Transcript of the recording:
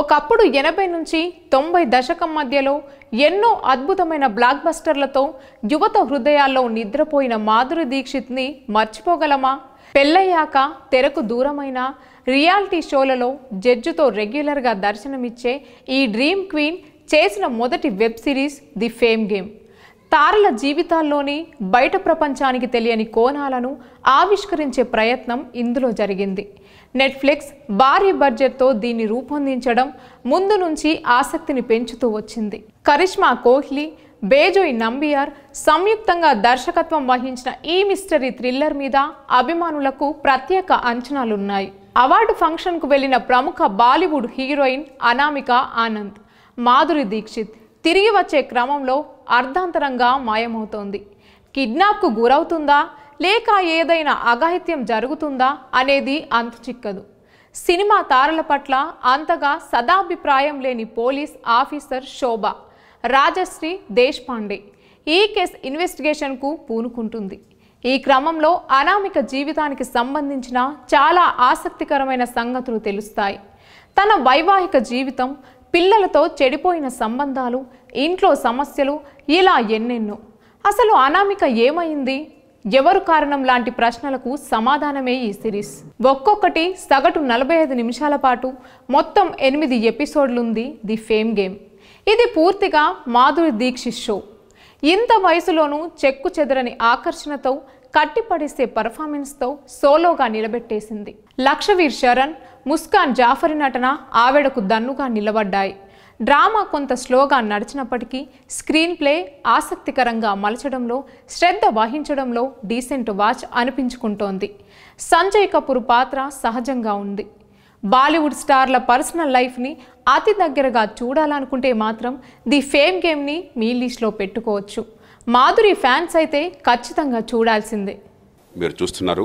ఒకప్పుడు ఎనభై నుంచి తొంభై దశకం మధ్యలో ఎన్నో అద్భుతమైన బ్లాక్ బస్టర్లతో యువత హృదయాల్లో నిద్రపోయిన మాధురి దీక్షిత్ని మర్చిపోగలమా పెళ్ళయ్యాక తెరకు దూరమైన రియాలిటీ షోలలో జడ్జుతో రెగ్యులర్గా దర్శనమిచ్చే ఈ డ్రీమ్ క్వీన్ చేసిన మొదటి web series the fame game తారల జీవితాల్లోని బయట ప్రపంచానికి తెలియని కోణాలను ఆవిష్కరించే ప్రయత్నం ఇందులో జరిగింది నెట్ఫ్లిక్స్ భారీ బడ్జెట్తో దీన్ని రూపొందించడం ముందు నుంచి ఆసక్తిని పెంచుతూ వచ్చింది కరిష్మా కోహ్లీ బేజోయ్ నంబియార్ సంయుక్తంగా దర్శకత్వం వహించిన ఈ మిస్టరీ థ్రిల్లర్ మీద అభిమానులకు ప్రత్యేక అంచనాలున్నాయి అవార్డు ఫంక్షన్కు వెళ్లిన ప్రముఖ బాలీవుడ్ హీరోయిన్ అనామిక ఆనంద్ మాధురి దీక్షిత్ తిరిగి వచ్చే క్రమంలో అర్ధాంతరంగా మాయమవుతోంది కిడ్నాప్కు గురవుతుందా లేక ఏదైనా అగాహిత్యం జరుగుతుందా అనేది అంత చిక్కదు సినిమా తారల పట్ల అంతగా సదాభిప్రాయం లేని పోలీస్ ఆఫీసర్ శోభ రాజశ్రీ దేశ్పాండే ఈ కేసు ఇన్వెస్టిగేషన్కు పూనుకుంటుంది ఈ క్రమంలో అనామిక జీవితానికి సంబంధించిన చాలా ఆసక్తికరమైన సంగతులు తెలుస్తాయి తన వైవాహిక జీవితం పిల్లలతో చెడిపోయిన సంబంధాలు ఇంట్లో సమస్యలు ఇలా ఎన్నెన్నో అసలు అనామిక ఏమైంది ఎవరు కారణం లాంటి ప్రశ్నలకు సమాధానమే ఈ సిరీస్ ఒక్కొక్కటి సగటు నలభై ఐదు నిమిషాల పాటు మొత్తం ఎనిమిది ఎపిసోడ్లుంది ది ఫేమ్ గేమ్ ఇది పూర్తిగా మాధురి దీక్షి షో ఇంత వయసులోనూ చెక్కు చెదరని ఆకర్షణతో కట్టిపడేసే పర్ఫార్మెన్స్తో సోలోగా నిలబెట్టేసింది లక్షవీర్ శరణ్ ముస్కాన్ జాఫరి నటన ఆవిడకు దన్నుగా నిలబడ్డాయి డ్రామా కొంత స్లోగా నడిచినప్పటికీ స్క్రీన్ ప్లే ఆసక్తికరంగా మలచడంలో శ్రద్ధ వహించడంలో డీసెంట్ వాచ్ అనిపించుకుంటోంది సంజయ్ కపూర్ పాత్ర సహజంగా ఉంది బాలీవుడ్ స్టార్ల పర్సనల్ లైఫ్ని అతి దగ్గరగా చూడాలనుకుంటే మాత్రం ది ఫేమ్ గేమ్ని మీ లీస్ట్లో పెట్టుకోవచ్చు మాధురి ఫ్యాన్స్ అయితే ఖచ్చితంగా చూడాల్సిందే మీరు చూస్తున్నారు